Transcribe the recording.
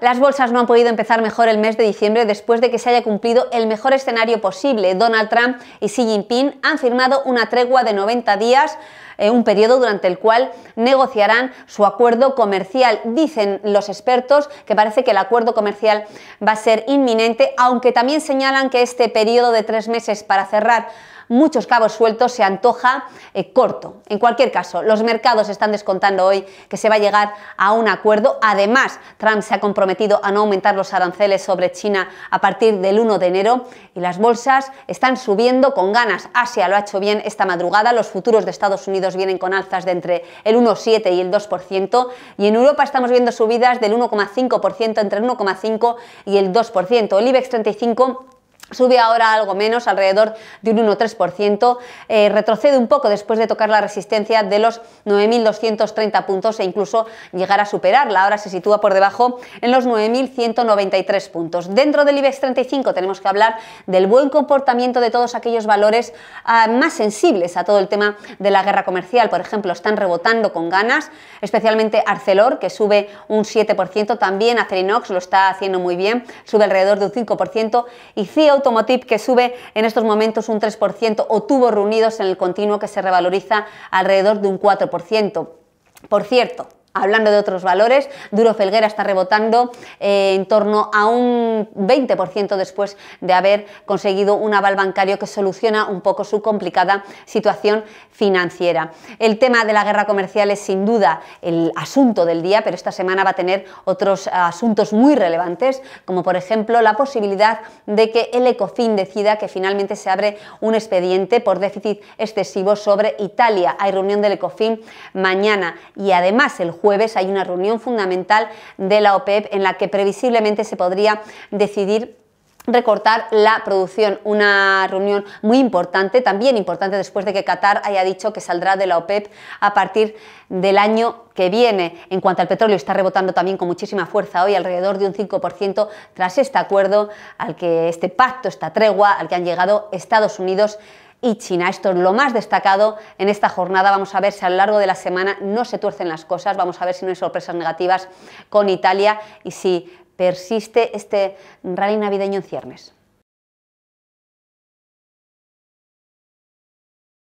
Las bolsas no han podido empezar mejor el mes de diciembre después de que se haya cumplido el mejor escenario posible. Donald Trump y Xi Jinping han firmado una tregua de 90 días, eh, un periodo durante el cual negociarán su acuerdo comercial. Dicen los expertos que parece que el acuerdo comercial va a ser inminente, aunque también señalan que este periodo de tres meses para cerrar muchos cabos sueltos, se antoja eh, corto. En cualquier caso, los mercados están descontando hoy que se va a llegar a un acuerdo. Además, Trump se ha comprometido a no aumentar los aranceles sobre China a partir del 1 de enero y las bolsas están subiendo con ganas. Asia lo ha hecho bien esta madrugada, los futuros de Estados Unidos vienen con alzas de entre el 1,7 y el 2% y en Europa estamos viendo subidas del 1,5%, entre el 1,5 y el 2%. El IBEX 35 Sube ahora algo menos, alrededor de un 1,3%, eh, retrocede un poco después de tocar la resistencia de los 9.230 puntos e incluso llegar a superarla. Ahora se sitúa por debajo en los 9.193 puntos. Dentro del IBEX 35 tenemos que hablar del buen comportamiento de todos aquellos valores ah, más sensibles a todo el tema de la guerra comercial. Por ejemplo, están rebotando con ganas, especialmente Arcelor, que sube un 7%, también Acerinox lo está haciendo muy bien, sube alrededor de un 5% y CEO Automotive que sube en estos momentos un 3% o tuvo reunidos en el continuo que se revaloriza alrededor de un 4%. Por cierto, Hablando de otros valores, Duro Felguera está rebotando eh, en torno a un 20% después de haber conseguido un aval bancario que soluciona un poco su complicada situación financiera. El tema de la guerra comercial es sin duda el asunto del día, pero esta semana va a tener otros asuntos muy relevantes, como por ejemplo la posibilidad de que el ECOFIN decida que finalmente se abre un expediente por déficit excesivo sobre Italia. Hay reunión del ECOFIN mañana y además el jueves hay una reunión fundamental de la OPEP e en la que previsiblemente se podría decidir recortar la producción, una reunión muy importante, también importante después de que Qatar haya dicho que saldrá de la OPEP e a partir del año que viene. En cuanto al petróleo, está rebotando también con muchísima fuerza hoy, alrededor de un 5% tras este acuerdo al que este pacto, esta tregua al que han llegado Estados Unidos y China. Esto es lo más destacado en esta jornada. Vamos a ver si a lo largo de la semana no se tuercen las cosas, vamos a ver si no hay sorpresas negativas con Italia y si persiste este rally navideño en ciernes.